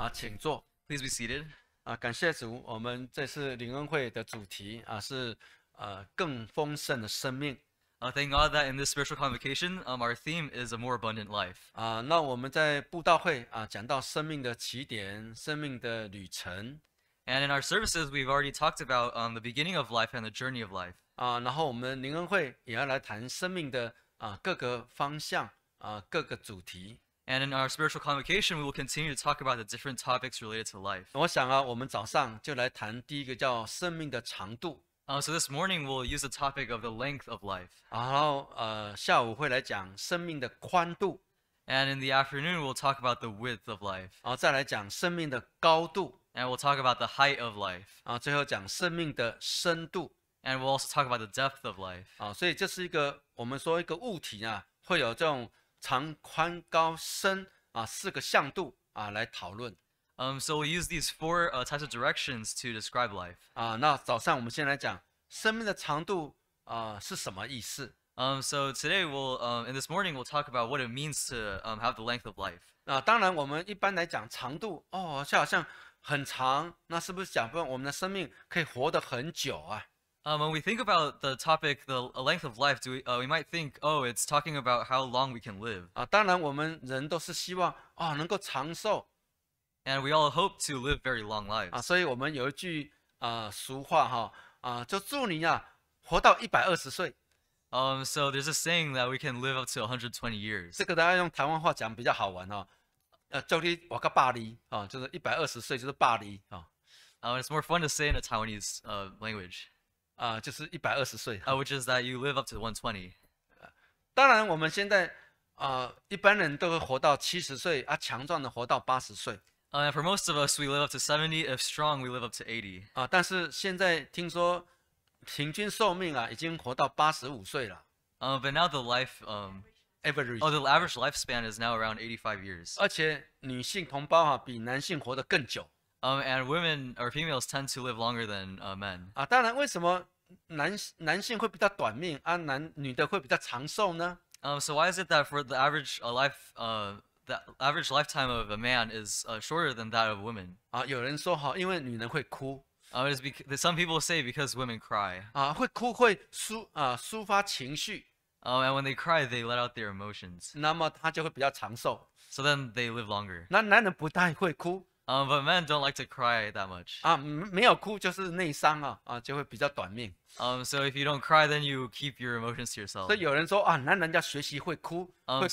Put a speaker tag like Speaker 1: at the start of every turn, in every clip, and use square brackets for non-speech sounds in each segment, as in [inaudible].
Speaker 1: 啊，请坐。Please be seated。啊，感谢主，我们这次灵恩会的主题
Speaker 2: 啊是呃更丰盛的生命。啊、Thank God that in this spiritual convocation, um our theme is a more abundant life。啊，那我们在布道会啊讲到生命的起点、生命的旅程。And in our services, we've already talked about um the beginning of life and the journey of life。啊，然后我们灵恩会也要来谈生命的啊各个方向啊各个主题。And in our spiritual convocation, we will continue to talk about the different topics related to life. 我想啊，我们早上就来谈第一个叫生命的长度。Uh, so this morning we'll use the topic of the length of life. And in the afternoon we'll talk about the width of life. And we we'll talk about the height of life. And we we'll also talk about the depth of life. 啊，所以这是一个我们说一个物体啊，会有这种长、宽、高、深啊，四个向度啊，来讨论。嗯，so we use these four uh types of directions to describe life 啊。那早上我们先来讲生命的长度啊是什么意思？嗯，so today we um in this morning we'll talk about what it means to um have the length of life。啊，当然我们一般来讲长度哦，就好像很长，那是不是讲说我们的生命可以活得很久啊？Um, when we think about the topic, the length of life, do we, uh, we might think, oh, it's talking about how long we can live. Uh, and we all hope to live very long lives. 啊，所以我们有一句啊俗话哈啊，就祝你啊活到一百二十岁。Um, so there's a saying that we can live up to 120 years. 这个大家用台湾话讲比较好玩哈，呃，叫你我个巴黎啊，就是一百二十岁就是巴黎啊。Um, it's more fun to say in a Taiwanese uh, language. 啊、呃，就是一百二十岁。啊、uh,，which is that you live up to one twenty。当然，我们
Speaker 1: 现在啊、呃，一般人都会活到七十岁啊，强壮的活到八十岁。
Speaker 2: Uh, for most of us, we live up to 70. If strong, we live up to 80. 啊，但是现在听说平均寿命啊，已经活到八十五岁了。Uh, but now the life um average oh the average lifespan is now around 85 years. 而且女性同胞啊，比男性活得更久。Um, and women or females tend to live longer than uh, men. 啊，当然，为什么男男性会比较短命啊，男女的会比较长寿呢？Um, so why is it that for the average a uh, life, uh, the average lifetime of a man is uh, shorter than that of women? 啊，有人说哈，因为女人会哭 it is because some people say because women cry. 啊，会哭会抒啊抒发情绪 and when they cry, they let out their emotions. 那么他就会比较长寿。So then they live longer.
Speaker 1: 那男人不太会哭。
Speaker 2: but men don't like to cry that much. so if you don't cry, then you keep your emotions to yourself.
Speaker 1: Um,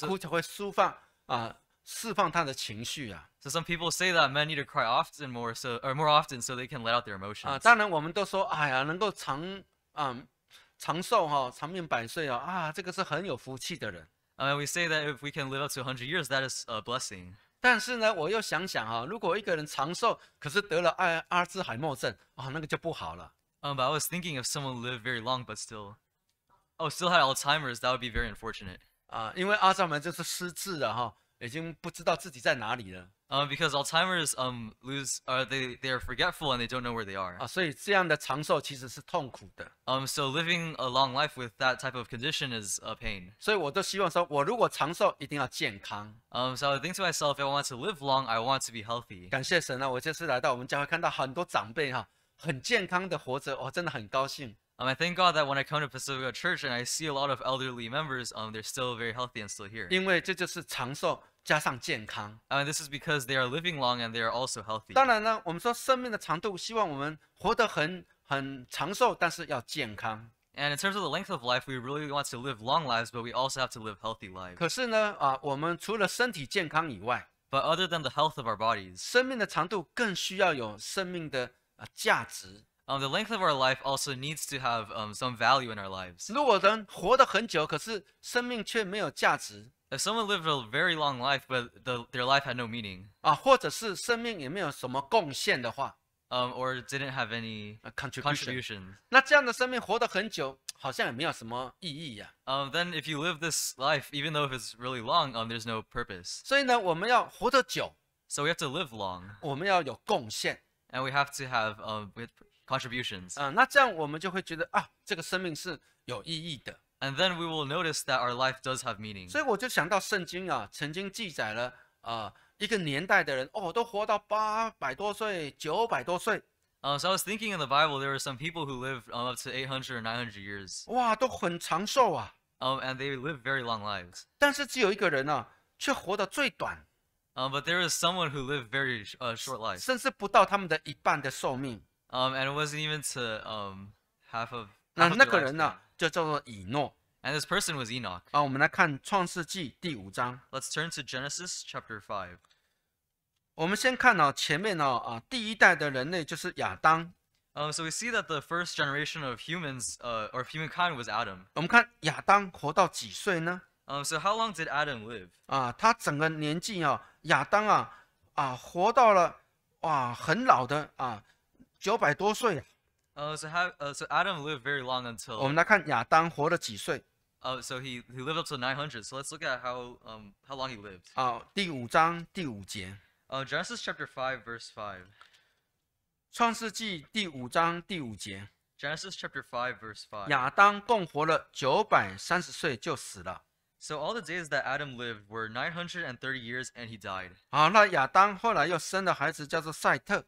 Speaker 1: so-
Speaker 2: some people say that men need to cry often more so or more often so they can let out their 啊
Speaker 1: ，emotions.
Speaker 2: we say that if we can live up to 100 years, that is a blessing.
Speaker 1: 但是呢，我又想想哈，如果一个人长寿，可是得了阿阿兹海默症啊，那个就不好了。
Speaker 2: 嗯，But I was thinking if someone lived very long but still, oh, still had Alzheimer's, that would be very unfortunate. 啊，因为阿兹海默就是失智了哈，已经不知道自己在哪里了。Um, because Alzheimer's um lose are uh, they they are forgetful and they don't know where they are. 啊，所以这样的长寿其实是痛苦的。Um, uh, so living a long life with that type of condition is a pain. 所以我都希望
Speaker 1: 说，我如果长寿，一定要健康。
Speaker 2: Um, so I think to myself, if I want to live long, I want to be healthy.
Speaker 1: 感谢神啊！我这次来到我们教会，看到很多长辈哈、啊，很健康的活着，我、哦、真的很高
Speaker 2: 兴。Um, I thank God that when I come to Pacifica Church and I see a lot of elderly members, um, they're still very healthy and still here. 因为这就是长寿。加上健康。And this is because they are living long and they are also healthy. 当然
Speaker 1: 呢，我们说生命的长度，希望我们活得很很长寿，
Speaker 2: 但是要健康。And in terms of the length of life, we really want to live long lives, but we also have to live healthy lives. 可
Speaker 1: 是呢，啊，我们除了身体健康以外
Speaker 2: ，But other than the health of our bodies，生
Speaker 1: 命的长度更需要有生命的啊价值。
Speaker 2: Um, the length of our life also needs to have um, some value in our lives. 如果人活得很久，可是生命却没有价值。if someone lived a very long life, but the, their life had no meaning. 啊，或者是生
Speaker 1: 命也没有什么贡献的话。
Speaker 2: Um, or didn't have any uh, contribution.
Speaker 1: 那这样的生命活得很久，好像也没有什么意义呀、
Speaker 2: 啊。Um, then if you live this life, even though if it's really long, um, there's no purpose. so we have to live long. and we have to have um, contributions. And then we will notice that our life does have meaning. so I was thinking in the Bible, there were some people who lived up to 800 or 900 years. 哇，都很
Speaker 1: 长寿啊。
Speaker 2: Um, and they lived very long lives.
Speaker 1: 但是只有一个人啊，却活得最短。
Speaker 2: Um, but there is someone who lived very uh, short lives. 甚至不到他们的一半的寿命。Um, and it wasn't even to um half of. 就叫做以诺，And this person was Enoch。啊，我们来看创世纪第五章。Let's turn to Genesis chapter five。我们先看呢，前面呢，啊，第一代的人类就是亚当。So we see that the first generation of humans, uh, or humankind was Adam。
Speaker 1: 我们看亚当活到几岁呢
Speaker 2: ？So how long did Adam live？
Speaker 1: 啊，他整个年纪啊，亚当啊，啊，活到了，哇，很老的啊，九百多岁
Speaker 2: Uh, so oh, so Adam lived very long until. 我们来
Speaker 1: 看亚当活了几岁。
Speaker 2: Uh, so he he lived up to 900. So let's look at how um how long he lived.
Speaker 1: 啊，第五章第五节。
Speaker 2: Uh, chapter five verse five.
Speaker 1: 创世纪第五章第五节。
Speaker 2: Genesis chapter five verse five. 亚
Speaker 1: 当共活了九百三十岁就死了。
Speaker 2: So all the days that Adam lived were 930 years and he died.
Speaker 1: 好，那亚当后来又生了孩子，叫做赛特。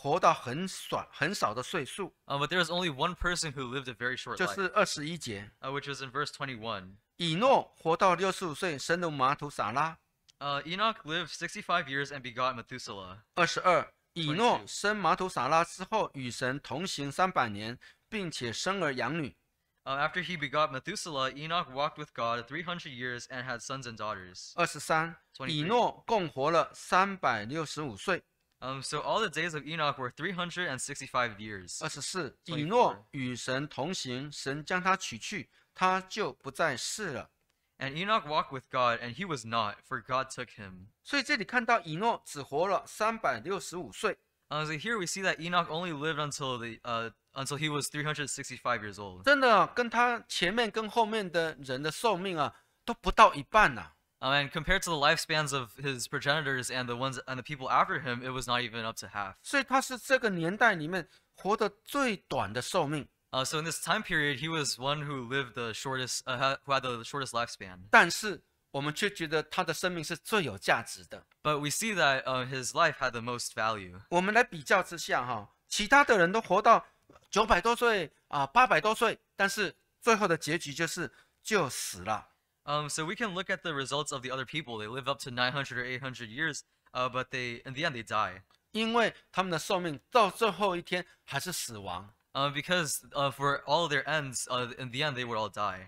Speaker 1: 活到很短、很少的岁数。
Speaker 2: 啊，but there is only one person who lived a very short life。就是二十一节，啊，which i s in verse twenty one。
Speaker 1: 以诺活到六十五岁，生了马图撒拉。
Speaker 2: 啊，Enoch lived sixty five years and begot Methuselah。
Speaker 1: 二十二，以诺生马图撒拉之后，与神同行三百年，并且生儿养女。
Speaker 2: 啊，after he begot Methuselah，Enoch walked with God three hundred years and had sons and daughters。
Speaker 1: 二十三，以诺共活了三百六十五岁。
Speaker 2: Um, so all the days of Enoch were 365 years. 二十四，以诺
Speaker 1: 与神同行，神将他取去，他就不在世了。
Speaker 2: And Enoch walked with God, and he was not, for God took him.
Speaker 1: 所以这里看到以诺只活了三百六十五岁。
Speaker 2: Uh, so here we see that Enoch only lived until the uh until he was 365 years old.
Speaker 1: 真的，跟他前面跟后面的人的寿命啊，都不到一半呐、啊。
Speaker 2: um, and compared to the lifespans of his progenitors and the ones and the people after him, it was not even up to half.
Speaker 1: 所以他是这个年代里面活得最短的寿命。
Speaker 2: Uh, so in this time period, he was one who lived the shortest, uh, who had the shortest lifespan. But we see that uh, his life had the most value.
Speaker 1: 我们来比较之下，哈，其他的人都活到九百多岁啊，八百多岁，但是最后的结局就是就死了。
Speaker 2: um, so we can look at the results of the other people. They live up to 900 or 800 years, uh, but they in the end they die. because uh, for all their ends, uh, in the end they would all die.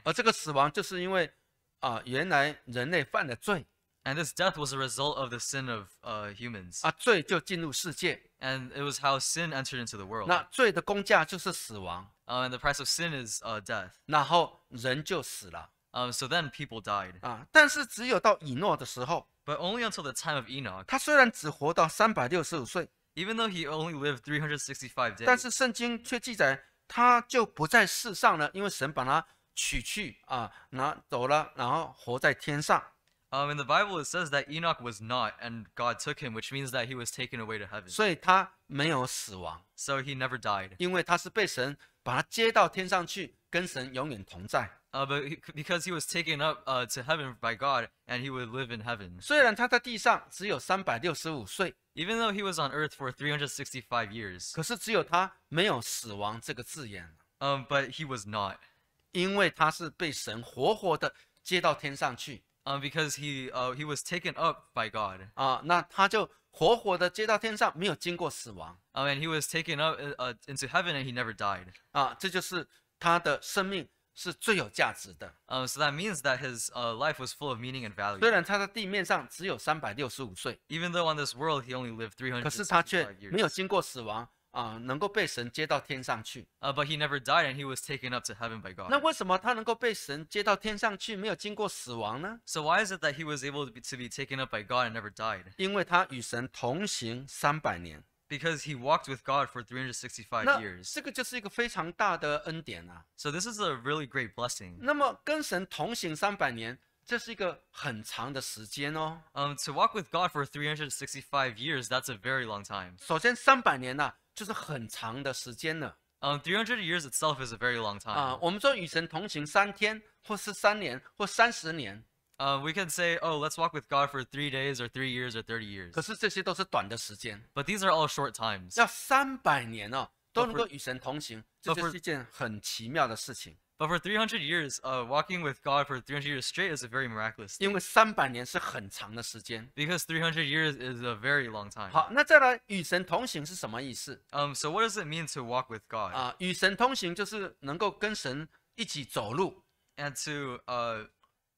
Speaker 2: And this death was a result of the sin of uh, humans. 啊，罪就进入世界。And it was how sin entered into the world. 那罪的工价就是死亡。Uh, and the price of sin is uh, death. 然后人就死了。um, so then people died. 啊，但是只有到以诺的时候，But only until the time of Enoch, 他虽然只活到三百六十五岁，even though he only lived three hundred days, 是
Speaker 1: 圣经却记载他就不在世上了，因为神把他取去啊，
Speaker 2: 拿走了，然后活在天上。um, in the Bible it says that Enoch was not, and God took him, which means that he was taken away to heaven. 所以他没有死亡，So he never died, 因
Speaker 1: 为他是被神把他接到天上去，
Speaker 2: 跟神永远同在。uh, because he was taken up uh, to heaven by God and he would live in heaven. Even though he was on earth for three hundred sixty five years，可是只有他没有死亡这个字眼。Um, but he was not，因为他是被神活活的接到天上去。Um, because he uh he was taken up by God。啊，那他就活活的接到天
Speaker 1: 上，没有经过
Speaker 2: 死亡。Um, and he was taken up uh, uh into heaven and he never died。啊，这就是他的生命。so that means that his uh, life was full of meaning and value. even though on this world he only lived 300 years, 经过死亡啊、能够被神接到天上去。uh, but he never died and he was taken up to heaven by God. 那为什么他能够被神接到天上去，没有经过死亡呢？So why is it that he was able to be, to be taken up by God and never died? because he walked with God for 365 years. So this is a really great blessing.
Speaker 1: 那么跟神同行三百年，这是一个很长
Speaker 2: 的时间哦。Um, to walk with God for 365 years, that's a very long time. 首先，三百年呐、就是很长的时间了 Um, 300 years itself is a very long time. 啊、
Speaker 1: 我们说与神同行三天，或是三年，或三十年。
Speaker 2: we can say, oh, let's walk with God for three days or three years or thirty years. But these are all short times. But for 300 years, uh, walking with God for 300 years straight is a very miraculous. Because 300 years is a very long time. 好，那再来与神同行是什么意思？Um, so what does it mean to walk with God? 啊，与神同行就是能够跟神一起走路。And to uh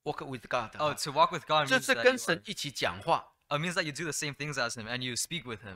Speaker 2: walk with God. Oh, to walk
Speaker 1: with God means that 跟
Speaker 2: you means that you do the same things as Him and you speak with Him.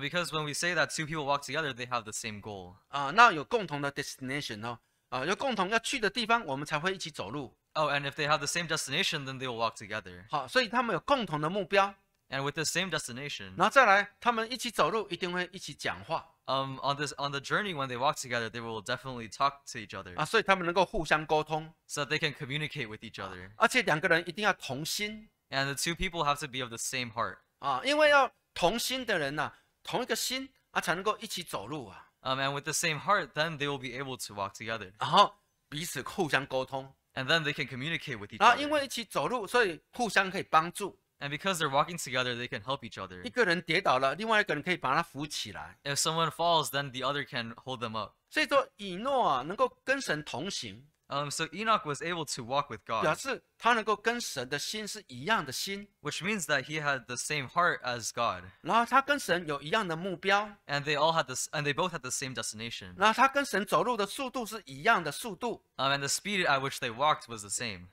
Speaker 2: because when we say that two people walk together, they have the same goal.
Speaker 1: 啊，那有共同的 destination 哦，啊，有共同要去的地方，我们才会一起走路。
Speaker 2: Oh, and if they have the same destination, then they will walk together. 好，所以他们
Speaker 1: 有共同的目
Speaker 2: 标，And with the same destination, 然后
Speaker 1: 再来，他们一起走路一定
Speaker 2: 会一起讲话 um on this on the journey when they walk together, they will definitely talk to each other. 啊，所以他们能够互相沟通，so that they can communicate with each other. 而且两个人一定要同心 And the two people have to be of the same heart. 啊，因为要同心的人呐、同一个心啊，才能够一起走路啊，Um, and with the same heart, then they will be able to walk together, 然后彼此互相沟通，and then they can communicate with each 然后 other. 因为一起走路，所以互相可以帮助 and because they're walking together, they can help each other. If someone falls, then the other can hold them up. 所以说，以诺啊，能够跟神同行。Um, so Enoch was able to walk with God. Which means that he had the same heart as God. And they all had this, and they both had the same destination.
Speaker 1: 然后他跟神走路的速度是一样的速
Speaker 2: 度。Um, and the speed at which they walked was the same.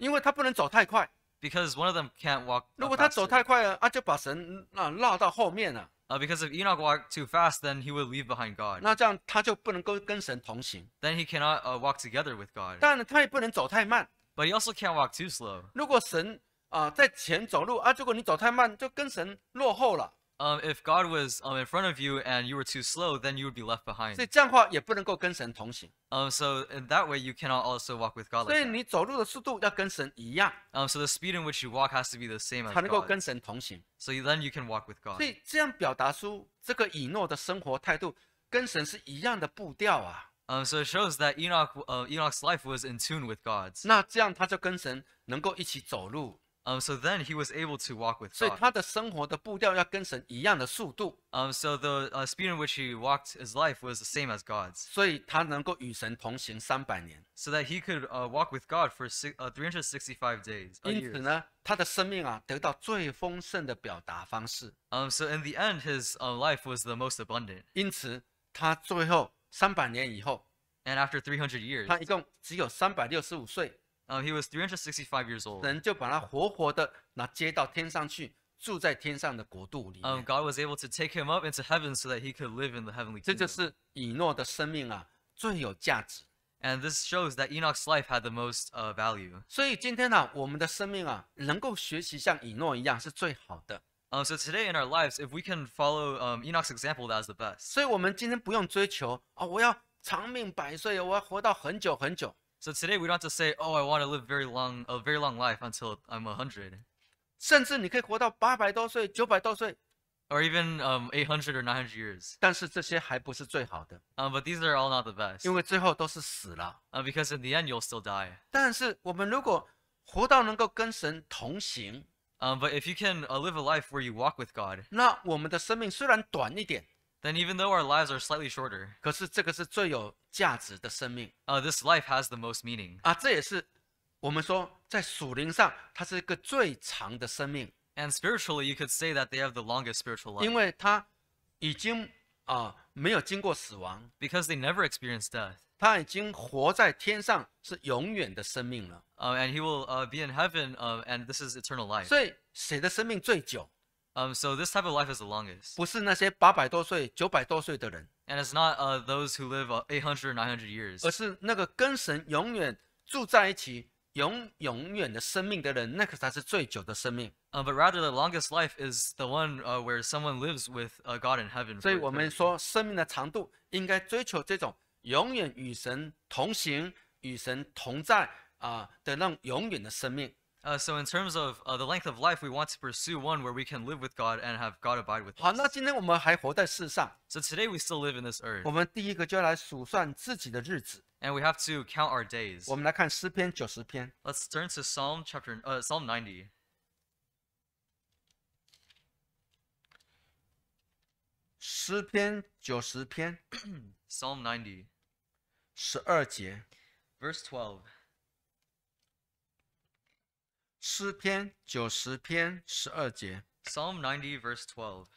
Speaker 2: because one of them can't walk. 如
Speaker 1: 果他走太快了，啊，就把神啊落到后面了。
Speaker 2: 啊，because if he n o t walk too fast, then he would leave behind God. 那这样他就不能够跟神同行。then he cannot walk together with God. 但他也不能走太慢。but he also can't walk too slow. 如果神啊在前
Speaker 1: 走路啊，如果你走太慢，就跟神落后了。
Speaker 2: um, if God was um, in front of you and you were too slow, then you would be left behind. so in that way you cannot also walk with God. like Um, so the speed in which you walk has to be the same as God. So then you can walk with God. so it shows that Enoch, uh, Enoch's life was in tune with God's. Um, so then he was able to walk with God. 他的生活的步调要跟神一样的速度，Um, so the uh, speed in which he walked his life was the same as God's, So that he could uh, walk with God for uh, 365 days. uh, 因 years. so in the end, his uh, life was the most abundant. and after 300 years,
Speaker 1: uh, he was 365 years old. 神就把他活活的那接到天上去，住在天上的国度
Speaker 2: 里面。Um, God was able to take him up into heaven so that he could live in the heavenly 这就 kingdom. 是以诺的生命啊，最有价值。And this shows that Enoch's life had the most uh, value. 所以今天呢、啊，我们的生命啊，能够学习像以诺一样是最好的。Um, so today in our lives, if we can follow um, Enoch's example, that is the best.
Speaker 1: 所以我们今天不用追求啊、哦，我要长命百岁，我要活到很久很久。
Speaker 2: so today we don't have to say, oh, I want to live very long, a very long life until I'm 100.
Speaker 1: 甚至你可以活到八百多岁、九百多岁。
Speaker 2: Or even um 800 or 900 years. 但是这些还不是最好的。Um, but these are all not the best. because in the end you'll still die. 但是我们如果活到能够跟神同行，Um, but if you can uh, live a life where you walk with God, 那我们的生命虽然短一点，then even though our lives are slightly shorter，可是这个是最有价值的生命 this life has the most meaning. 啊，这也是我们说在属灵上，它是一个最长的生命。And spiritually, you could say that they have the longest spiritual life they never experience death. and he will uh, be in heaven, uh, and this is eternal life. 所以谁的生命最久？um, so this type of life is the longest. 不
Speaker 1: 是那些八百多岁、九百多岁的人
Speaker 2: ，And it's not uh, those who live uh, 800 or 900 years. 而
Speaker 1: 是那个跟神
Speaker 2: 永远住在一起、永永远的生命的人，那个才是最久的生命。Uh, but rather, the longest life is the one uh, where someone lives with uh, God in heaven. 所以
Speaker 1: for
Speaker 2: uh, so in terms of uh, the length of life, we want to pursue one where we can live with God and have God abide with us. So today we still live in this earth, And we have to count our days. let us turn to Psalm chapter uh, Psalm 90.
Speaker 1: [clears throat]
Speaker 2: Psalm 90, [clears throat] verse 12.
Speaker 1: 诗篇九十篇十二节。
Speaker 2: Psalm ninety verse twelve。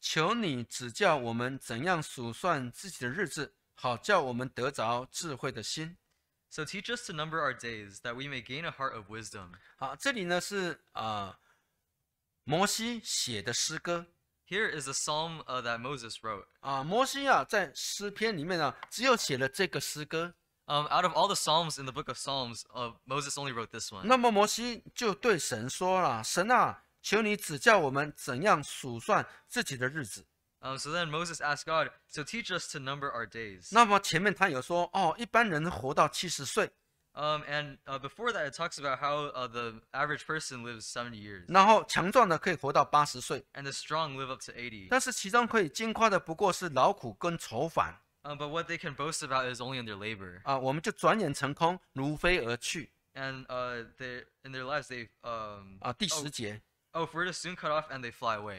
Speaker 1: 求你指教我们怎样数算自己的日子，好叫我们得着智慧的心。
Speaker 2: So teach us to number our days that we may gain a heart of wisdom。
Speaker 1: 好，这里呢是啊摩西写的诗歌。
Speaker 2: Here is a psalm that Moses wrote。
Speaker 1: 啊，摩西啊，在诗篇里面呢，只有写了这个诗歌。
Speaker 2: Um, out of all the psalms in the book of Psalms, uh, Moses only wrote this one. 那么
Speaker 1: 摩西就对神说了：“神啊，求你指教我们怎样数算自己的日子。”
Speaker 2: Um, so then Moses asked God, "So teach us to number our days."
Speaker 1: 那么前面他有说，哦，一般人活到七十岁。
Speaker 2: Um, and uh, before that, it talks about how uh, the average person lives 70 years. 然
Speaker 1: 后强壮的可以活到八十岁
Speaker 2: ，And the strong live up to 80. 但
Speaker 1: 是其中可以经夸的不过是劳苦跟愁烦。
Speaker 2: um, but what they can boast about is only in their labor. And uh, in their lives they um Oh, for it is soon cut off and they fly away.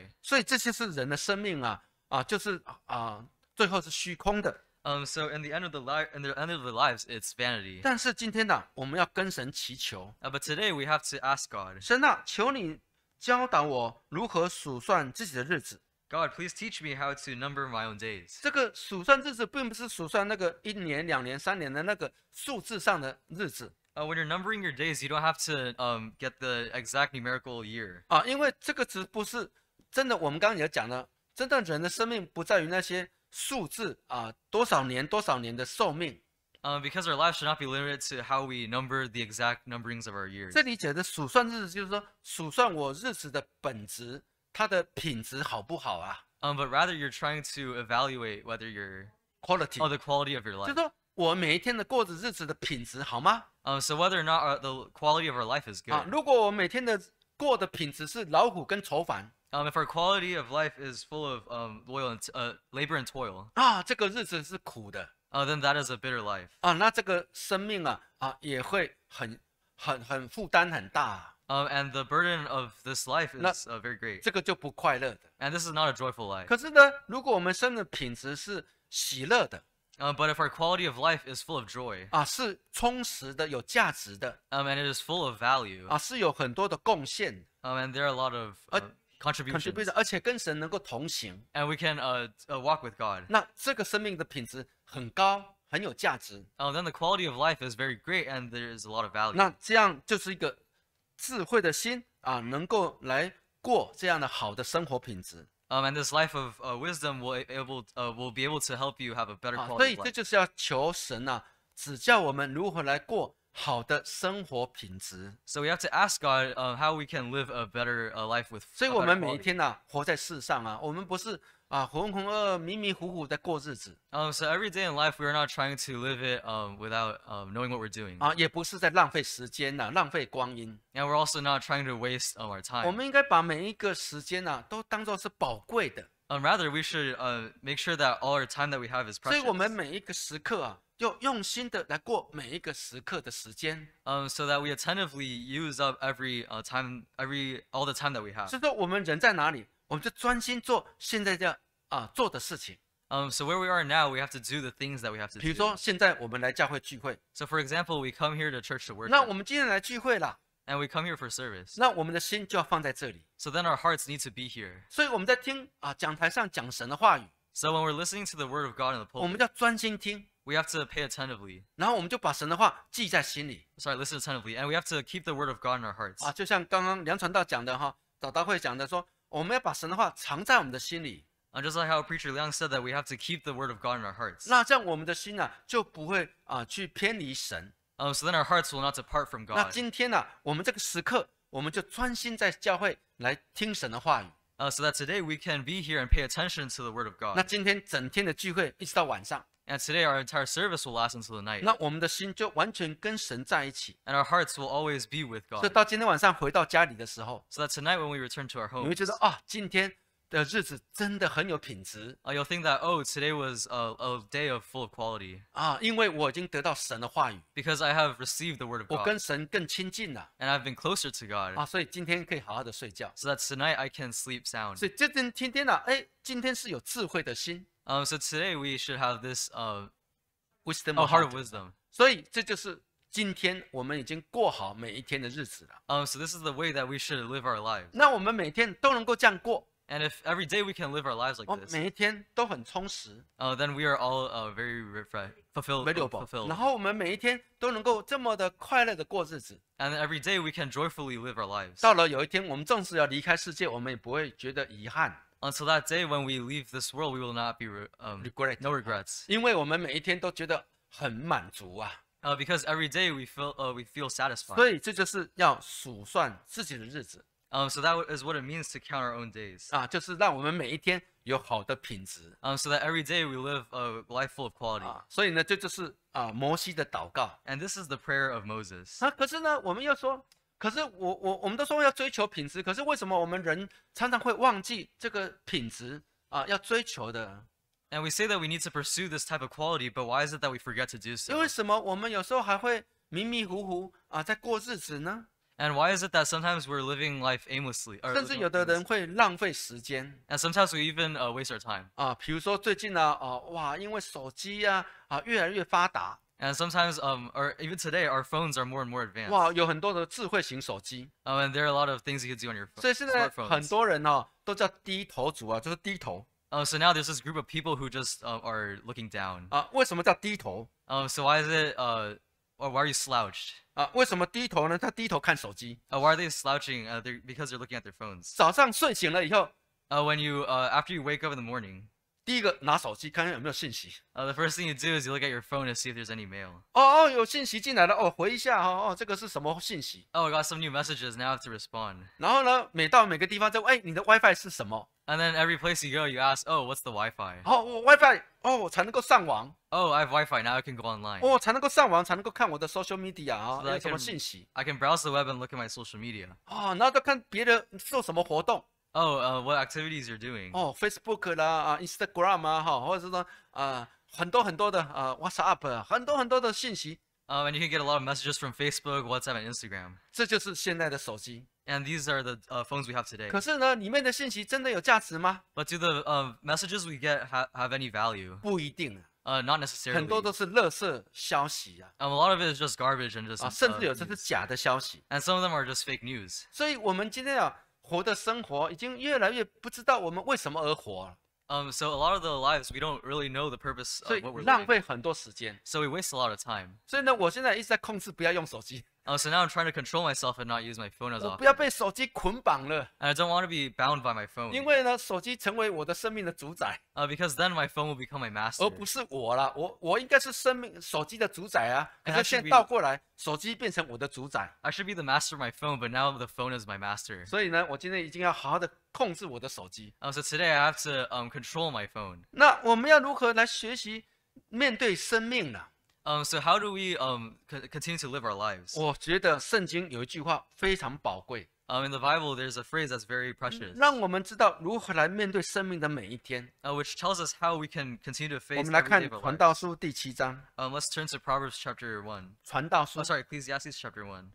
Speaker 2: Um, so in the end of the life, in the end of the lives, it's vanity. 但是
Speaker 1: 今天呢，我们要跟神祈求。
Speaker 2: Uh, but today we have to ask God. 神
Speaker 1: 啊，求你教导我如何数算自己的日子。
Speaker 2: God, please teach me how to number my own days.
Speaker 1: 这个数算日子并不是数算那个一年、两年、三年的那个数字上的
Speaker 2: 日子 when you're numbering your days, you don't have to um, get the exact numerical year.
Speaker 1: 啊，因为这个词不是真的。我们刚刚也讲了，真正人的生命不在于那些数字啊，多少年、多少年的寿命。
Speaker 2: Um, because our lives should not be limited to how we number the exact numberings of our years. 这里
Speaker 1: 指的数算日子，就是说数算我日子的本质它的品质好不好啊？
Speaker 2: 嗯，But rather you're trying to evaluate whether your quality or t h e quality of your life。就说
Speaker 1: 我每一天的过着日子的品质好
Speaker 2: 吗？嗯，So whether or not the quality of our life is good。啊，如
Speaker 1: 果我每天的过的品质是老虎跟愁烦。
Speaker 2: 嗯，If our quality of life is full of um loyal and uh labor and toil。啊，这个日子是苦的。Oh, then that is a bitter life。啊，那这个生命啊
Speaker 1: 啊也会很很很负担很大。
Speaker 2: Um, and the burden of this life is uh, very great. And this is not a joyful life. 可是呢，如果我们生的品质是喜乐的 Um, but if our quality of life is full of joy, 啊，是充实的、有价值的 um, and it is full of value, 啊，是有很多的贡献 um, and there are a lot of uh, contributions, and we can uh, uh, walk with God, then the quality of life is very great and there is a lot of value.
Speaker 1: 智慧的心啊，能够来过这样的好的生活品质。
Speaker 2: 嗯，and this life of wisdom will able 呃，will be able to help you have a better quality f e 啊，所以这就是要求神呐，指教我们如何来过好的生活品质。So we have to ask God 呃，how we can live a better life with. 所以，我们每一天呐，活
Speaker 1: 在世上啊，我们不是。啊，浑浑噩噩、迷迷糊糊在过日子。
Speaker 2: Um, so every day in life, we are not trying to live it um without um knowing what we're doing. 啊，也不是在浪费时间呐，浪费光阴。And we're also not trying to waste um, our time. 我们
Speaker 1: 应该把每一个时间呐，都当做是宝贵的。
Speaker 2: Um, rather, we should uh make sure that all our time that we have is precious. 所以我们每一个时刻啊，要用心的来过每一个时刻的时间。Um, so that we attentively use up every uh time, every all the time that we have. 是说我们人在哪里？so where we are now, we have to do the things that we have to do. So for example, we come here to church to worship, 我们今天来聚会了，and we come here for service. 那我们的心就要放在这里。So then our hearts need to be here. 所以我们在听啊讲台上讲神的话语，So when we're listening to the word of God in the 我们 pulpit, 要专心听，we have to pay attentively. 然后我们就把神的话记在心里 listen attentively, and we have to keep the word of God in our hearts. 啊。就像刚刚梁传道讲的哈，
Speaker 1: 早祷会讲的说，我们要把神的话藏在我们的心里。啊 Just like how Preacher Liang said that we have to
Speaker 2: keep the word of God in our
Speaker 1: hearts。那这样我们的心呢，就不会啊去偏离神。So then our hearts will not depart from God。那今天呢，我们这个时刻，我们就专心在教会
Speaker 2: 来听神的话语。呃、So that today we can be here and pay attention to the word of God。那今
Speaker 1: 天整天的聚会，一直到
Speaker 2: 晚上。And today our entire service will last until the night. 那我
Speaker 1: 们的心就完全跟
Speaker 2: 神在一起。And our hearts will always be with God. 所以到今天晚上回到家里的时候，So that tonight when we return to our home，你会觉得啊，今天的日子真的很有品质。Uh, you'll think that oh, today was a a day of full of quality. 啊，因为我已经得到神的话语。Because I have received the word of God. 我跟神更亲近了。And I've been closer to God. 啊，所以今天可以好好的睡觉。So that tonight I can sleep sound. 所以这天天天呢，哎，今天是有智慧的心。um, so today we should have this uh, wisdom, a heart of wisdom. 所以这就是今天我们已经过好每一天的日子了。Um, so this is the way that we should live our lives. 那
Speaker 1: 我们每天都能够这样过
Speaker 2: ，And if every day we can live our lives like oh, this, 每一天都很充实 then we are all uh, very refre- fulfilled,，valuable。然 fulfilled. 后
Speaker 1: 我们每一天都能够这么的快乐的过日子。
Speaker 2: And every day we can joyfully live our lives. 到了有一天，我们纵使要离开世界，我们也不会觉得遗憾。until that day when we leave this world, we will not be um, regret no regrets. 因为我们每一天都觉得很满足啊。Uh, because every day we feel uh, we feel satisfied. Um, so that is what it means to count our own days. 啊，就是让我们每一天有好的品质 Um, so that every day we live a life full of quality. 啊。所以呢，这就是啊摩西的祷告 And this is the prayer of Moses.
Speaker 1: 啊。可是呢，我们又说可是我我我们都说要追求品质，可是为什
Speaker 2: 么我们人常常会忘记这个品质啊要追求的？And we say that we need to pursue this type of quality, but why is it that we forget to do so? 因为什么？我们有时候还会
Speaker 1: 迷迷糊糊啊在过日子呢
Speaker 2: ？And why is it that sometimes we're living life aimlessly? 甚至有的人会浪费时间？And sometimes we even waste our time. 啊，比如说最近呢，啊哇，因为手机啊啊越来越发达。And sometimes, um, or even today, our phones are more and more advanced. 哇，有很多的智慧型手机，Um, and there are a lot of things you can do on your phone. 所以现在很 so now there's this group of people who just uh, are looking down. 啊。为什么叫低头 uh, so why is it, uh, or why are you slouched? 啊？为什么低头呢？他低头看手机，Uh, uh, why are they slouching? Uh, they're, because they're looking at their phones. 早上睡醒了以后，Uh, when you, uh, after you wake up in the morning, 第一个拿手机看看有没有信息。呃、uh,，the first thing you do is you look at your phone to see if there's any mail. 哦哦，有信息进来了，哦，回一下，哦哦，这个是什么信息？Oh, I got some new messages. Now I have to respond. 然后呢，每到每个
Speaker 1: 地方在问，哎，你的 WiFi 是什么
Speaker 2: ？And then every place you go, you ask, oh, what's the Wi-Fi?
Speaker 1: 哦，我 WiFi，哦，我才能够上网。
Speaker 2: Oh, I have Wi-Fi now. I can go online. 哦，
Speaker 1: 才能够上网，才能够看我的 social media 啊，有什么信
Speaker 2: 息？I can browse the web and look at my social media.
Speaker 1: 哦，然后再看别的做什么活动。
Speaker 2: Oh, uh, what activities you're doing?
Speaker 1: Oh, 啦，啊，Instagram 啊，哈，或者是
Speaker 2: 呢，啊，很多很多的啊，WhatsApp，啊很多很多的信息，Um, and you can get a lot of messages from Facebook, WhatsApp, and Instagram. these are the uh, phones we have today. do
Speaker 1: the
Speaker 2: uh, messages we get have any value? 不一定，Uh, not necessarily. a lot of it is just garbage and just. some of them are just fake news.
Speaker 1: 活的生活已经越来越不知道我们为什么而活了。
Speaker 2: 嗯，o 以浪费很多时间。[laughs] 所
Speaker 1: 以呢，我现在一直在控制
Speaker 2: 不要用手机。Oh, so now I'm trying to control myself and not use my phone as often. I don't want to be bound by my phone. because then my phone will become my master. 而不是我啦。我我应该是生命手机的主宰啊。可 I, should be- should be the master of my phone, but now the phone is my master. so today I have to um, control my phone. Um, so how do we um continue to live our lives? 我觉得圣经有一句话非常宝贵。Um, in the Bible, there's a phrase that's very precious. 让我们知道如何来面对生命的每一天。Uh, which tells us how we can continue to face. 我们来看传道书第七章。Um, let's turn to Proverbs chapter one. 传道书。Oh, sorry, Ecclesiastes chapter one.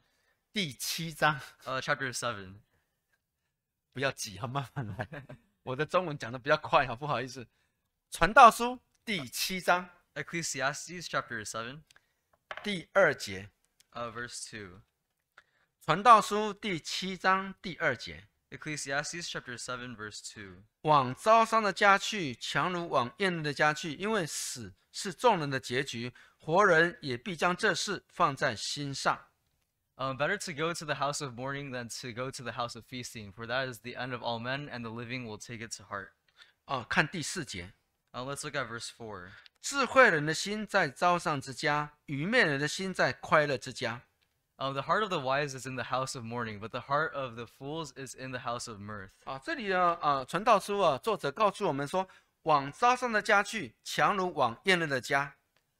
Speaker 2: 第七章。Uh, [laughs] chapter seven. [laughs] [laughs] Ecclesiastes chapter seven，第二节。Uh, verse two。传道书第七章第二节。Ecclesiastes chapter seven verse two。
Speaker 1: 往遭伤的家去，强如往厌恶的家去，因为死是众人的结局，活人也必将这事放在心上。
Speaker 2: Um, better to go to the house of mourning than to go to the house of feasting, for that is the end of all men, and the living will take it to heart. 啊，看第四节。let's look at verse four.
Speaker 1: 智慧人的心在招上之家，愚昧人的心在快乐之
Speaker 2: 家。Um, the heart of the wise is in the house of mourning, but the heart of the fools is in the house of mirth.
Speaker 1: 啊，这里呢，啊，《传道书》啊，作者告诉我们说，往招上的家去，强如往宴乐的家。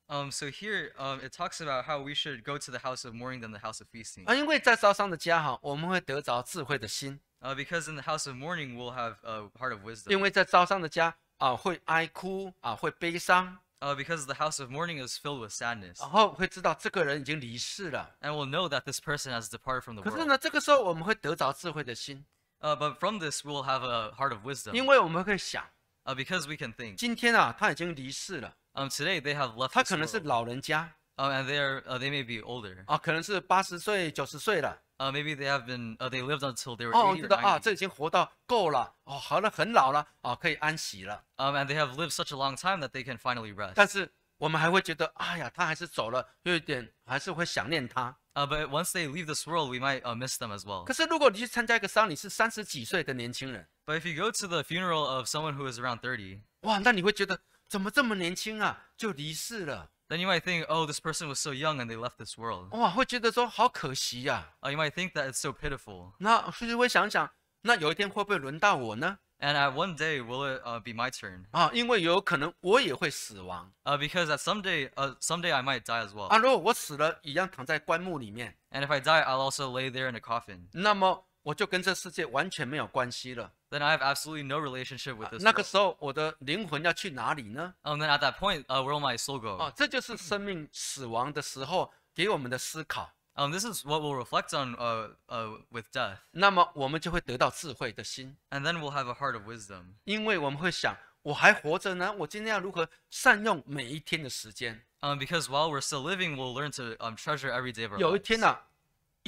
Speaker 2: Um, so here, um, it talks about how we should go to the house of mourning than the house of feasting. 啊，因为在招上的家哈，我们会得着智慧的心。Uh, because in the house of mourning we'll have a heart of wisdom. 因为在招上的家，啊，会哀哭，啊，会悲伤，呃，because the house of mourning is filled with sadness。然后会知道这个人已经离世了，and we'll know that this person has departed from the world。可是呢，这个时候我们会得着智慧的心，呃，but from this we'll have a heart of wisdom。因为我们会想，呃，because we can think。今天啊，他已经离世了，um today they have left 他可能是老人家，um and they're they may be older。啊，可能是八十岁、九十岁了。Maybe they have been. They lived until they were 哦，知道啊，这已经活到够了，哦，好了，很老了，啊，可以安息了。Um, and they have lived such a long time that they can finally rest. 但是我们还会觉得，哎呀，他还是走了，有一点还是会想念他。Uh, but once they leave this world, we might uh, miss them as well. 可
Speaker 1: 是如果你去参加一个丧礼，是三十几岁的年轻人。
Speaker 2: But if you go to the funeral of someone who is around thirty，
Speaker 1: 哇，那你会觉得怎么这么年轻啊，就离世了。
Speaker 2: then you might think, oh, this person was so young and they left this world. 哇，会觉得说好可惜呀、Uh, you might think that it's so pitiful.
Speaker 1: 那甚至会想想，
Speaker 2: 那有一天会不会轮到我呢？And at one day, will it uh, be my turn? 啊，因为有可能我也会死亡 Uh, because at someday, uh, someday I might die as well. 啊。如果我死了，一样躺在棺木里面，And if I die, I'll also lay there in a coffin. 那么我就跟这世界完全没有关系了。Then I have absolutely no relationship with this. 那个
Speaker 1: 时候，我的灵魂要去哪里呢
Speaker 2: ？And then at that point, uh, where will my soul go? 哦，这就是生命死亡的时候给我们的思考。Um, this is what we'll reflect on uh, uh, with death. 那么我们就会得到智慧的心，And then we'll have a heart of wisdom. 因为我们会想，
Speaker 1: 我还活着呢，我今天要如何善用每一天的时
Speaker 2: 间？Um, because while we're still living, we'll learn to um, treasure every day of our 有一 lives. 天呢、啊，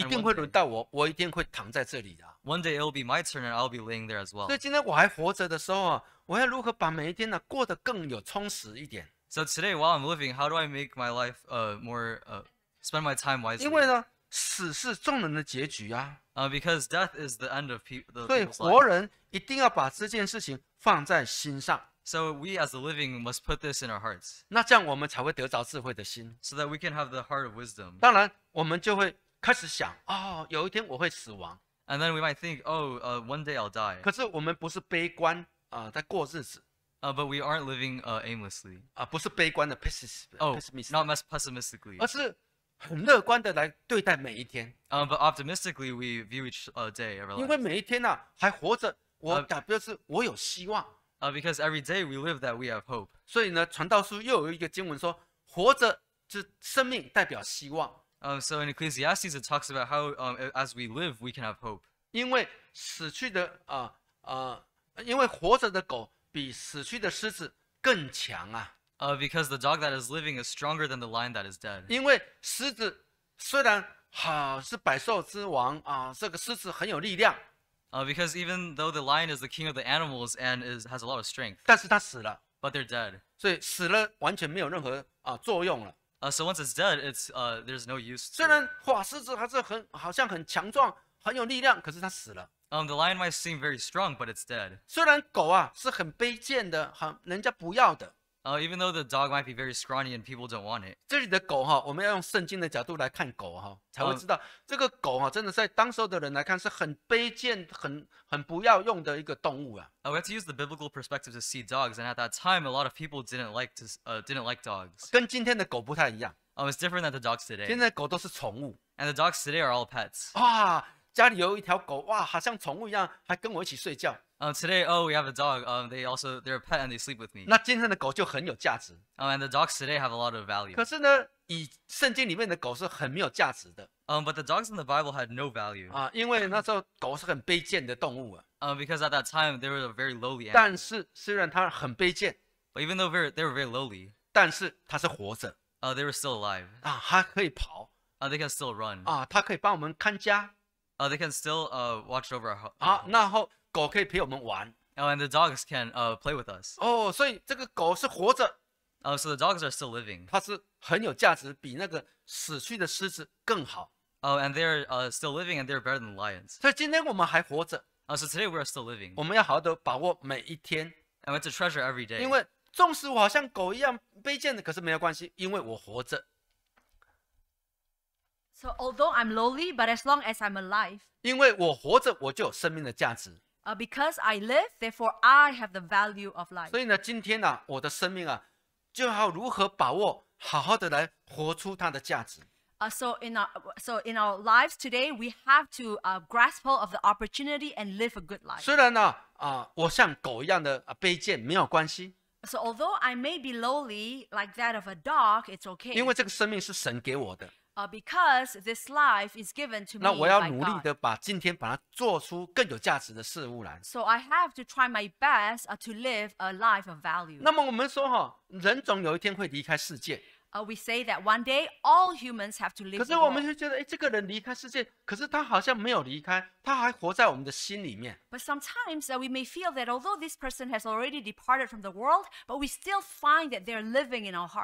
Speaker 2: 一定会轮到我，我一定会躺在这里的、啊。One day it'll be my turn and I'll be laying there as well. 所以今天
Speaker 1: 我还活着的时候啊，我要如何把每一天呢、啊、过得更有充实
Speaker 2: 一点？So today while I'm living, how do I make my life uh more uh spend my time wisely? because death is the end of people. 所以活人
Speaker 1: 一定要把这件事情放在心上。
Speaker 2: So we as the living must put this in our hearts. 那这样我们才会得着智慧的心。So that we can have the heart of wisdom. 当然，我们就会。开始想哦，有一天我会死亡。And then we might think, oh, uh, one day I'll die. 可是我们不是悲观啊，在过日子。呃，But we aren't living uh aimlessly. 啊，不是悲观的 pessimism. Oh, not m c s pessimistically. 而是很乐观的来
Speaker 1: 对待每一天。
Speaker 2: 嗯，But optimistically we view each uh day o u r 因为每
Speaker 1: 一天呢，还活着，我代表是我有希望。啊 b e c a u s e every day we live, that we have hope. 所以呢，
Speaker 2: 传道书又有一个经文说，活着是生命，代表希望。Um, so in Ecclesiastes, it talks about how um, as we live, we can have hope. 因为死去的啊啊、呃呃，因为活着的狗比死去的狮子更强啊。Uh, because the dog that is living is stronger than the lion that is dead. 因为狮子虽
Speaker 1: 然啊是百兽之王啊，这个狮子很有力量。
Speaker 2: Uh, because even though the lion is the king of the animals and is has a lot of strength. 但是它死了。But they're dead. 所以
Speaker 1: 死了完全没有任何啊作用了。虽
Speaker 2: 然，哇，狮子它是
Speaker 1: 很，好像很强壮，很有力量，可是它死了。
Speaker 2: The lion might seem very strong, but it's dead。虽然狗啊是很卑贱的，很人家不要的。哦、oh,，even though dog people the be very scrawny and don't want might it，这里的狗哈，我们要用圣经的角度来看狗
Speaker 1: 哈，才会知道这个狗哈，真的在当时候的人来看是很卑贱、很很不要用的一个动物啊。
Speaker 2: We have to use the biblical perspective to see dogs. And at that time, a lot of people didn't like to, uh, dogs. i like d d n t 跟今天的狗不太一样。Oh, it's different than the dogs today. 现在
Speaker 1: 狗都是宠物。
Speaker 2: And the dogs today are all pets.
Speaker 1: 哇，家里有一条狗哇，好像宠物一样，还跟我一
Speaker 2: 起睡觉。Um, today, oh, we have a dog. Um, they also they're a pet and they sleep with me. 那今天的狗就很有价值。Um, and the dogs today have a lot of value. 可是呢，以圣经里面的狗是很没有价值的 but the dogs in the Bible had no value. 啊，因为那时候狗是很卑贱的动物啊。Um, because at that time they were a very lowly. animal. 但是虽然它很卑贱，But even though they were very lowly, they were still alive. they can still run. they can still uh watch over our. ho- 啊，然后狗可以陪我们玩。Oh, and the dogs can uh play with us. Oh, so the dogs are still living. 它是很有价值，比那个死去的狮子更好。Oh, and they're uh, still living, and they're better than lions. 所以今天我们还活着，Oh, so today we are still living, 我们要好好的把握每一天，and it's a treasure every day. 因为
Speaker 1: 纵使我好像狗一样卑贱的，可是没有关系，因为我活着
Speaker 3: ，So although I'm lowly, but as long as I'm alive,
Speaker 1: 因为我活着，我就有生命的价值。
Speaker 3: uh, because I live, therefore I have the value of life. 所以
Speaker 1: 呢，今天呢、啊，我的生命啊，就要如何把握，好好的来活出它的价值。
Speaker 3: Uh, so in our so in our lives today, we have to uh, grasp hold of the opportunity and live a good life. 虽
Speaker 1: 然呢、啊，啊、呃，我像狗一样的啊卑贱没有关系。
Speaker 3: So although I may be lowly like that of a dog, it's okay. 因为这
Speaker 1: 个生命是神给我的。
Speaker 3: 啊，because this life is given to me 那我要努力
Speaker 1: 的把今天把它做出更有价值的事物来。
Speaker 3: So I have to try my best to live a life of value。那么我们说哈，
Speaker 1: 人总有一天会离开世界。
Speaker 3: Uh, we say that one day all humans have to But sometimes uh, we may feel that although this person has already departed from the world, but we still find that they're living in our So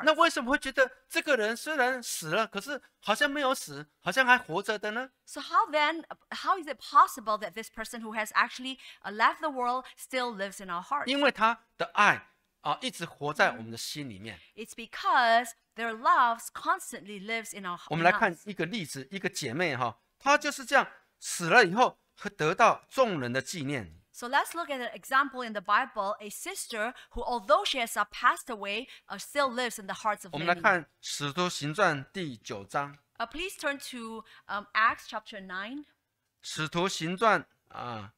Speaker 3: how then, uh, how is it possible that this person who has actually left the world still lives in our hearts？因为
Speaker 1: 他的爱。啊，一直活在我们的心里面。
Speaker 3: It's because their loves constantly lives in our hearts. 我们来看
Speaker 1: 一个例子，一个姐妹哈，她就是这样死了以后，和得到众人的纪念。
Speaker 3: So let's look at an example in the Bible, a sister who, although she has passed away, uh, still lives in the hearts of 我们来 many. 看《
Speaker 1: 使徒行传》第九章，《
Speaker 3: Uh, please turn to um, Acts chapter 9,
Speaker 1: 使徒行传》啊，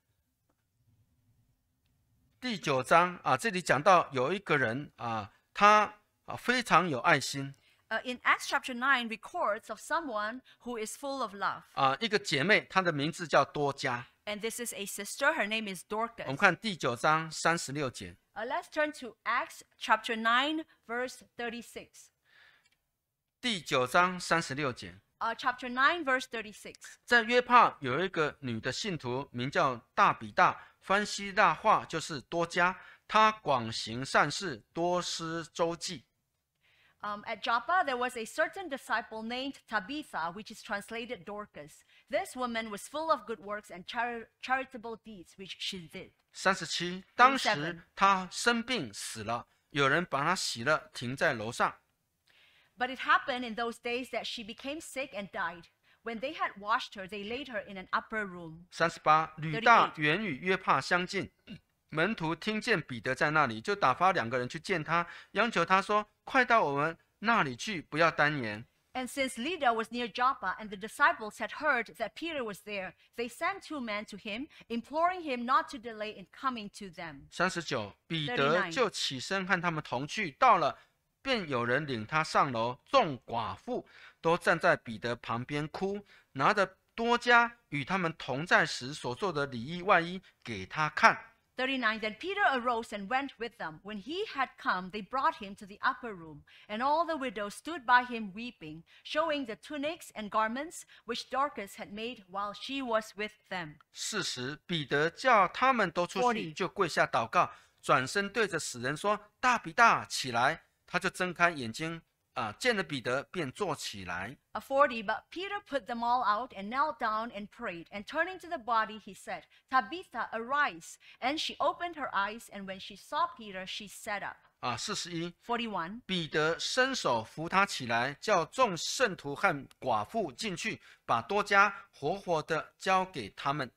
Speaker 1: 第九章啊，这里讲到有一个人啊，他啊，非常有爱心。
Speaker 3: 呃、In Acts chapter nine records of someone who is full of love。
Speaker 1: 啊，一个姐妹，她的名字叫多加。
Speaker 3: And this is a sister. Her name is Dorcas. 我们
Speaker 1: 看第九章三十六节。
Speaker 3: Let's turn to Acts chapter nine, verse thirty-six.
Speaker 1: 第九章三十六节。
Speaker 3: Chapter nine, verse thirty-six.
Speaker 1: 在约帕有一个女的信徒，名叫大比大，翻希腊话就是多加。她广行善事，多施周济。
Speaker 3: Um, at Joppa, there was a certain disciple named Tabitha, which is translated Dorcas. This woman was full of good works and charitable deeds, which she did. But it happened in those days that she became sick and died. When they had washed her, they laid her in an upper room.
Speaker 1: 三十八，吕大原与约帕相近。门徒听见彼得在那里，就打发两个人去见他，央求他说：“快到我们那里去，不要单言。”
Speaker 3: And since l e d e r was near Joppa and the disciples had heard that Peter was there, they sent two men to him, imploring him not to delay in coming to them.
Speaker 1: 三十九，彼得就起身和他们同去。到了，便有人领他上楼。众寡妇都站在彼得旁边哭，拿着多加与他们同在时所做的礼衣外衣给他
Speaker 3: 看。39 Then Peter arose and went with them. When he had come, they brought him to the upper room, and all the widows stood by him weeping, showing the tunics and garments which Dorcas had made while she was with them.
Speaker 1: 四十，彼得叫他们都出去，就跪下祷告，转身对着死人说：“大比大，起来！”他就睁开眼睛，啊，见了彼得便坐起来。
Speaker 3: A forty, but Peter put them all out and knelt down and prayed. And turning to the body, he said, "Tabitha, arise!" And she opened her eyes. And when she saw Peter, she sat up.
Speaker 1: 啊，四十一。Forty-one. 彼得伸手扶他起来，叫众圣徒和寡妇进去，把多加活活的交给他们。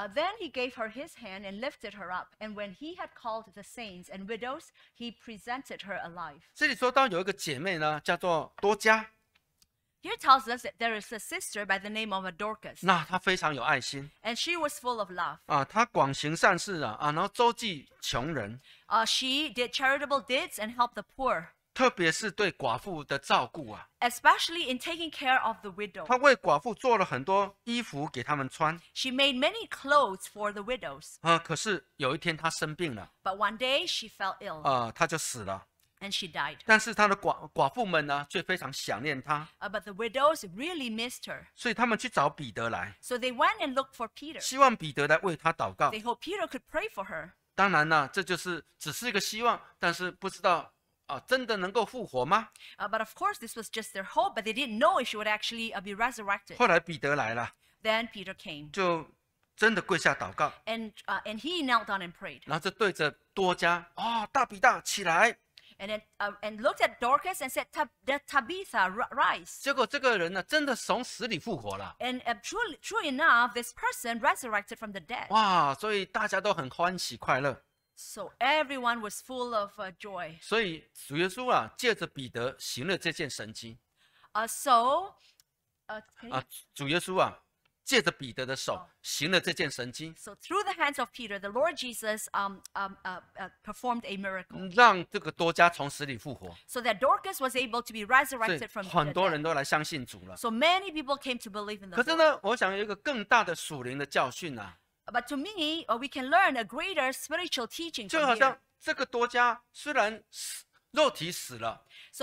Speaker 3: Uh, then he gave her his hand and lifted her up. And when he had called the saints and widows, he presented her alive. Here tells us that there is a sister by the name of a Dorcas.
Speaker 1: 那她非常有爱心
Speaker 3: And she was full of love.
Speaker 1: 啊，她广行善事啊啊，然后周济穷人
Speaker 3: she did charitable deeds and helped the poor.
Speaker 1: 特别是对寡妇的照顾啊
Speaker 3: ！Especially in taking care of the widow，他为
Speaker 1: 寡妇做了很多衣服给他们穿。
Speaker 3: She made many clothes for the widows。
Speaker 1: 啊，可是有一天她生病了。
Speaker 3: But one day she fell ill。
Speaker 1: 啊，她就死了。And she died。但是他的寡寡妇们呢，却非常想念她。
Speaker 3: 他。But the widows really missed her。
Speaker 1: 所以他们去找彼得来。
Speaker 3: So they went and looked for Peter。希
Speaker 1: 望彼得来为他祷告。They
Speaker 3: hope Peter could pray for her。
Speaker 1: 当然了，这就是只是一个希望，但是不知道。啊，真的能够复活吗
Speaker 3: ？But of course this was just their hope, but they didn't know if s he would actually be resurrected. 后来
Speaker 1: 彼得来了
Speaker 3: ，Then Peter came，
Speaker 1: 就真的跪下祷告
Speaker 3: ，And uh and he knelt down and prayed.
Speaker 1: 然后就对着多加，
Speaker 3: 哦，大比大起来，And then uh and looked at Dorcas and said Tab Tabitha rise.
Speaker 1: 结果这个人呢，真的从死里复活了
Speaker 3: ，And uh truly true enough this person resurrected from the dead.
Speaker 1: 哇，所以大家都很欢喜快乐。
Speaker 3: So everyone was full of uh, joy.
Speaker 1: 所以主耶稣啊，借着彼得行了这件神迹
Speaker 3: so, uh, uh, through the hands of Peter, the Lord Jesus um, um, uh, uh, performed a miracle
Speaker 1: 让这个多加从死里复活。
Speaker 3: so that Dorcas was able to be resurrected from the 很多
Speaker 1: many
Speaker 3: people came to believe in the 可是 Lord. But to me, uh, we can learn a greater spiritual teaching 就 from here.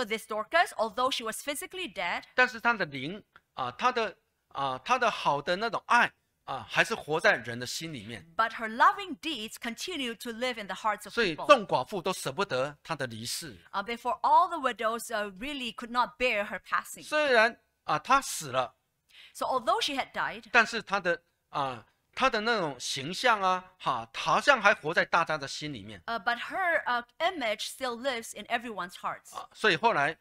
Speaker 3: this Dorcas, although she was physically dead,
Speaker 1: 但是他的灵啊，他的啊，他的好的那种爱啊，还是活在人的心里面。
Speaker 3: but her loving deeds continued to live in the hearts of 所以 people. 众
Speaker 1: 寡妇都舍不得她的离世。
Speaker 3: Uh, therefore, all the widows uh, really could not bear her passing. although she had died,
Speaker 1: 他的那种形象啊，哈，好像还活在大家的心里面。
Speaker 3: 呃，But her uh image still lives in everyone's hearts。啊，
Speaker 1: 所以后来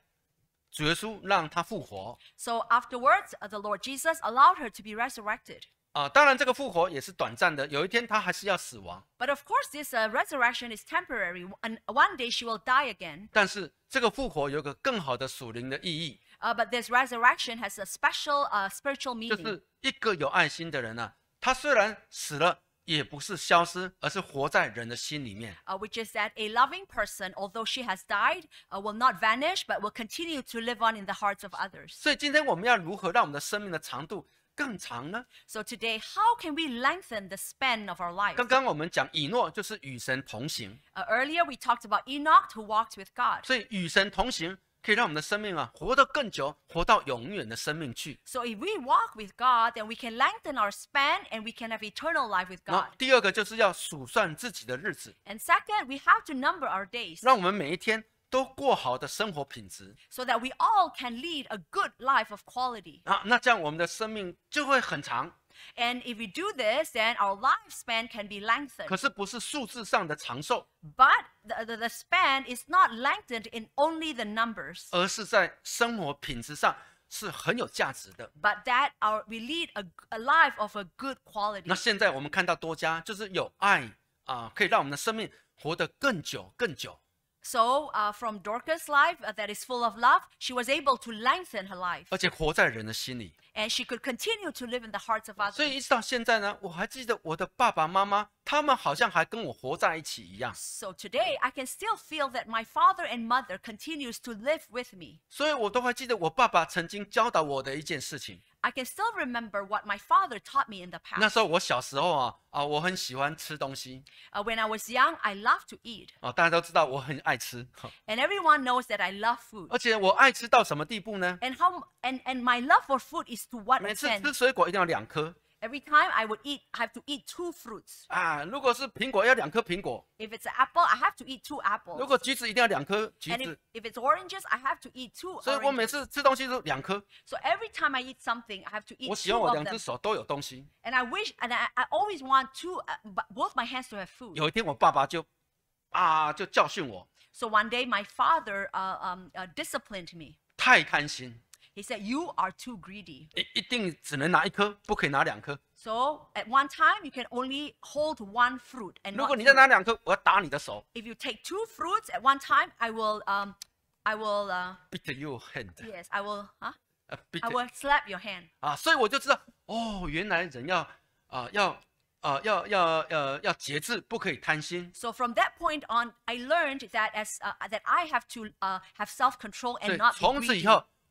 Speaker 1: 主耶稣让他复活。
Speaker 3: So afterwards the Lord Jesus allowed her to be resurrected。
Speaker 1: 啊，当然这个复活也是短暂的，有一天她还是要死亡。
Speaker 3: But of course this uh resurrection is temporary, and one day she will die again。
Speaker 1: 但是这个复活有个更好的属灵的意义。
Speaker 3: 呃，But this resurrection has a special uh spiritual meaning。就是
Speaker 1: 一个有爱心的人呢。他虽然死了，也不是消失，而是活在人的心里面。
Speaker 3: 啊、Which is that a loving person, although she has died, will not vanish, but will continue to live on in the hearts of others. 所
Speaker 1: 以今天我们要如何让我们的生命的长度更长呢
Speaker 3: ？So today, how can we lengthen the span of our life? 刚
Speaker 1: 刚我们讲以诺就是与神同行。
Speaker 3: Earlier we talked about Enoch, who walked with God.
Speaker 1: 所以与神同行。可以让我们的生命啊活得更久，活到永远的生命去。
Speaker 3: So if we walk with God, then we can lengthen our span, and we can have eternal life with God.
Speaker 1: 第二个就是要数算自己的日子。
Speaker 3: And second, we have to number our days. 让
Speaker 1: 我们每一天。都过好的生活品质
Speaker 3: ，so that we all can lead a good life of quality
Speaker 1: 啊，那这样我们的生命就会很长。
Speaker 3: And if we do this, then our lifespan can be lengthened。可是
Speaker 1: 不是数字上的长寿
Speaker 3: ，but the the the span is not lengthened in only the numbers。而
Speaker 1: 是在生活品质上是很有价值的。
Speaker 3: But that our we lead a a life of a good quality。那
Speaker 1: 现在我们看到多家就是有爱啊，可以让我们的生命活得更久更久。
Speaker 3: So uh, from Dorcas' life uh, that is full of love, she was able to lengthen her life.
Speaker 1: 而且活在人的心里。
Speaker 3: And she could continue to live in the hearts of others. 所以一直
Speaker 1: 到现在呢，我还记得我的爸爸妈妈，他们好像还跟我活在一起一样。So
Speaker 3: today I can still feel that my father and mother continues to live with me.
Speaker 1: 所以我都还记得我爸爸曾经教导我的一件事情。
Speaker 3: I can still remember what my father taught me in the past. when I was young, I loved to eat,
Speaker 1: 啊，大家都知道我很爱吃
Speaker 3: ，and [laughs] everyone knows that I love food. 而且我爱吃到什么地步呢？And how and and my love for food is to what 每次 extent? 吃水果一定要两颗，Every time I would eat, I have to eat two fruits. 啊，如果是苹
Speaker 1: 果要两颗苹果
Speaker 3: ，If ah, it's an apple, I have to eat two apples.
Speaker 1: And
Speaker 3: if, it's oranges, I have to eat two
Speaker 1: So
Speaker 3: every time I eat something, I have to eat two of
Speaker 1: them.
Speaker 3: I wish, and I, I always want two, uh, both my hands to have food. 有一
Speaker 1: 天我爸爸就啊就教训我
Speaker 3: ，So one day my father uh, um, uh, disciplined me.
Speaker 1: 太贪心，
Speaker 3: he said, You are too greedy.
Speaker 1: 一一定只能拿一颗，不可以拿两颗。
Speaker 3: So at one time, you can only hold one fruit. And not 果你再 if you take two fruits at one time, I will, um, I will, uh,，beat your hand. Yes, I will, huh? 呃，beat uh, I will slap your hand.
Speaker 1: 啊，所以我就知道，哦，原来人要啊、要啊要要呃要节制，不可以贪心。
Speaker 3: 所 So from that point on, I learned that as uh, that I have to uh, have self control and not be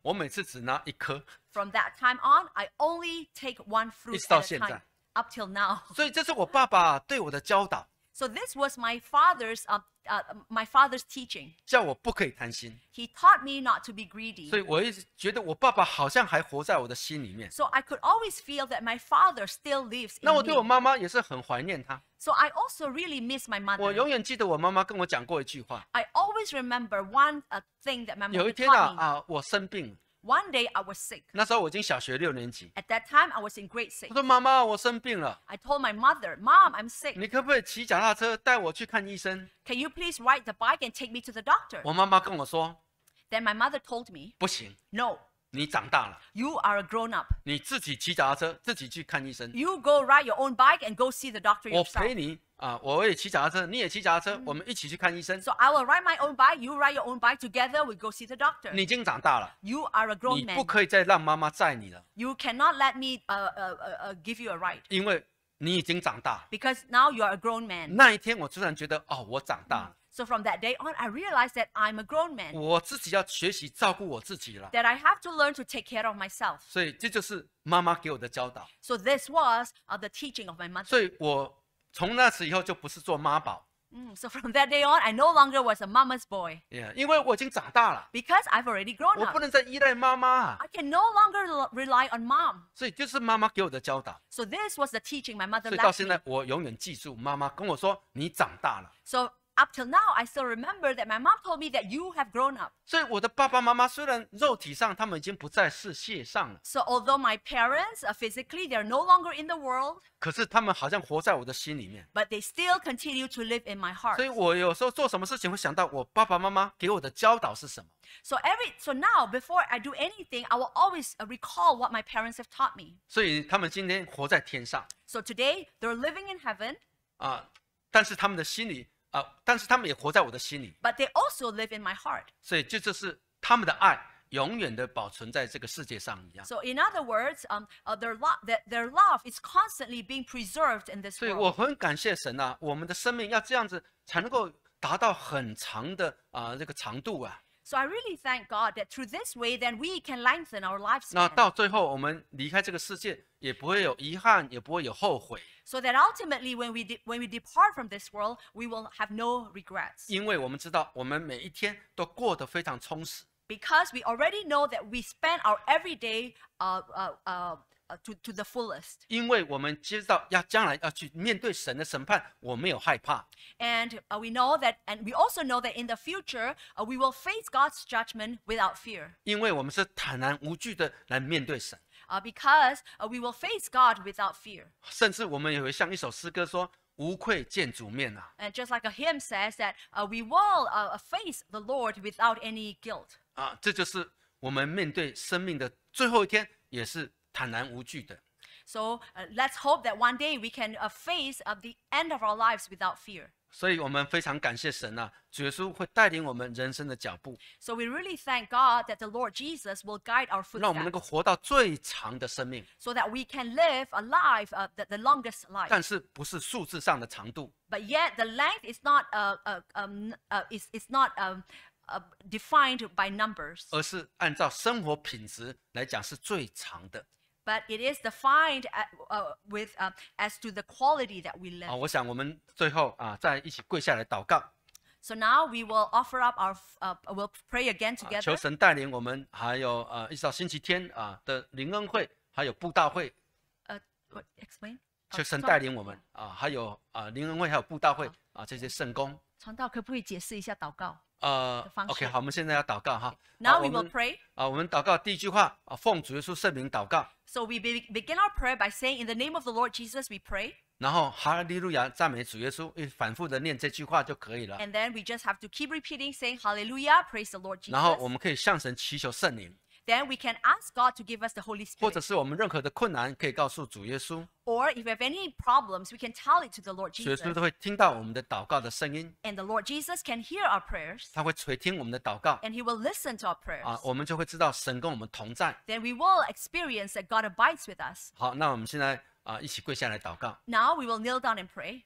Speaker 1: 我每次只拿一颗
Speaker 3: ，From time h a t t on，I only take one fruit 一直到现在。up till now。
Speaker 1: 所以这是我爸爸对我的教导。
Speaker 3: So this was my father's up。uh, my father's teaching.
Speaker 1: 叫我不可以贪心。
Speaker 3: He taught me not to be greedy. 所以我
Speaker 1: 一直觉得我爸爸好像还活在我的心里面。
Speaker 3: So I could always feel that my father still lives in
Speaker 1: me.
Speaker 3: So I also really miss my mother. 永远
Speaker 1: 记得我妈妈跟我讲过一句话
Speaker 3: ：I always remember one thing that my mother taught me.
Speaker 1: 啊，我生病了，
Speaker 3: one day I was sick. 那
Speaker 1: 时候我已经小学六年级。
Speaker 3: At that time I was in grade six. 我说妈妈，
Speaker 1: 我生病了。
Speaker 3: I told my mother, Mom, I'm sick. 你
Speaker 1: 可不可以骑脚踏车带我去看医生
Speaker 3: ？Can you please ride the bike and take me to the doctor? 我
Speaker 1: 妈妈跟我说。
Speaker 3: Then my mother told me. 不行。No.
Speaker 1: 你长大了，You grown up are a。你自己骑脚踏车，自己去看医生。You
Speaker 3: your go own go doctor ride bike and see the 我陪你
Speaker 1: 啊，我也骑脚踏车，你也骑脚踏车，我们一起去看医生。So
Speaker 3: I will ride my own bike，you ride your own bike，together we go see the doctor。你已经长大了，You grown are
Speaker 1: a 你不可以再让妈妈载你了。
Speaker 3: You cannot let me uh uh uh give you a ride，
Speaker 1: 因为你已经长大。
Speaker 3: Because now you are a grown man。
Speaker 1: 那一天，我突然觉得，哦，我长大了。
Speaker 3: So from that day on, I realized that I'm a grown man. 我
Speaker 1: 自己要学习照顾我自己了。
Speaker 3: That I have to learn to take care of myself.
Speaker 1: 所以这就是妈妈给我的教导。
Speaker 3: So this was uh, the teaching of my mother. 所
Speaker 1: 以我从那时以后就不是做妈宝。
Speaker 3: Mm, so from that day on, I no longer was a mama's boy. because i I've already grown up.
Speaker 1: I
Speaker 3: can no longer rely on mom. So this was the teaching my mother. 所以到现在
Speaker 1: 我永远记住妈妈跟我说：“你长大了。”
Speaker 3: So up till now, I still remember that my mom told me that you have grown up. So, although my parents are physically they're no longer in the world, But they still continue to live in my heart. So, every so now before I do anything, I will always recall what my parents have taught me. So today they're living in heaven,
Speaker 1: 啊、但是他们的心里啊！但是他们也活在我的心里，所以这就是他们的爱，永远的保存在这个世界上一样。所以我很感谢神呐，我们的生命要这样子才能够达到很长的啊这个长度啊。
Speaker 3: So I really thank God that through this way, then we can lengthen our lives. 那到
Speaker 1: 最后，我们离开这个世界，也不会有遗憾，也不会有后悔
Speaker 3: ，So that ultimately, when we de- when we depart from this world, we will have no regrets
Speaker 1: 因为我们知道我们每一天都过得非常充
Speaker 3: 实。because we already know that we spend our everyday uh, uh, uh, 呃，to to the And uh, we know that, and we also know that in the future uh, we will face God's judgment without Because uh, we will face God without fear。
Speaker 1: 甚至我们也会像一首诗歌说。无愧见主面啊
Speaker 3: ！And just like a hymn says that, we will face the Lord without any guilt.
Speaker 1: 啊，这就是我们面对生命的最后一天，也是
Speaker 3: so let uh, let's hope that one day we can uh, face uh, the end of our lives without fear.
Speaker 1: 所以我们非常感谢神啊，主耶稣会带领我们人生的脚步。
Speaker 3: So we really thank God that the Lord Jesus will guide our footsteps. 让我们能够
Speaker 1: 活到最长的生命。
Speaker 3: So that we can live a life of the, the longest life. 但是
Speaker 1: 不是数字上的长度。
Speaker 3: But yet the length is not uh, uh, um, uh, is is not um, uh, defined by numbers.
Speaker 1: 而是按照生活品质来讲是最长的。
Speaker 3: but it is defined at, uh, uh, with uh, as to the quality that we live. So now we will offer up our, uh, we'll pray again 啊 together. 求
Speaker 1: 神带领我们，还有呃，一直到星期天啊的灵恩会，还有布道会
Speaker 3: ，What- Explain. 求神带领
Speaker 1: 我们啊，还有啊灵恩会，还有布道会啊这些圣工。
Speaker 3: 传道可不可以解释一下祷告？
Speaker 1: 呃，OK，好，我们现在要祷告哈。
Speaker 3: Now we will pray。
Speaker 1: 啊，我们祷告第一句话啊，奉主耶稣圣名祷告。
Speaker 3: So we begin our prayer by saying in the name of the Lord Jesus we pray。
Speaker 1: 然后哈利路亚赞美主耶稣，反复的念这句话就可以了。And
Speaker 3: then we just have to keep repeating saying Hallelujah praise the Lord Jesus。然后
Speaker 1: 我们可以向神祈求圣灵。
Speaker 3: then we can ask God to give us the Holy Spirit. Or if we have any problems, we can tell it to the Lord Jesus. And
Speaker 1: the
Speaker 3: Lord Jesus can hear our prayers
Speaker 1: and
Speaker 3: he will listen to our prayers. Then we will experience that God abides with us. Now we will kneel down and pray.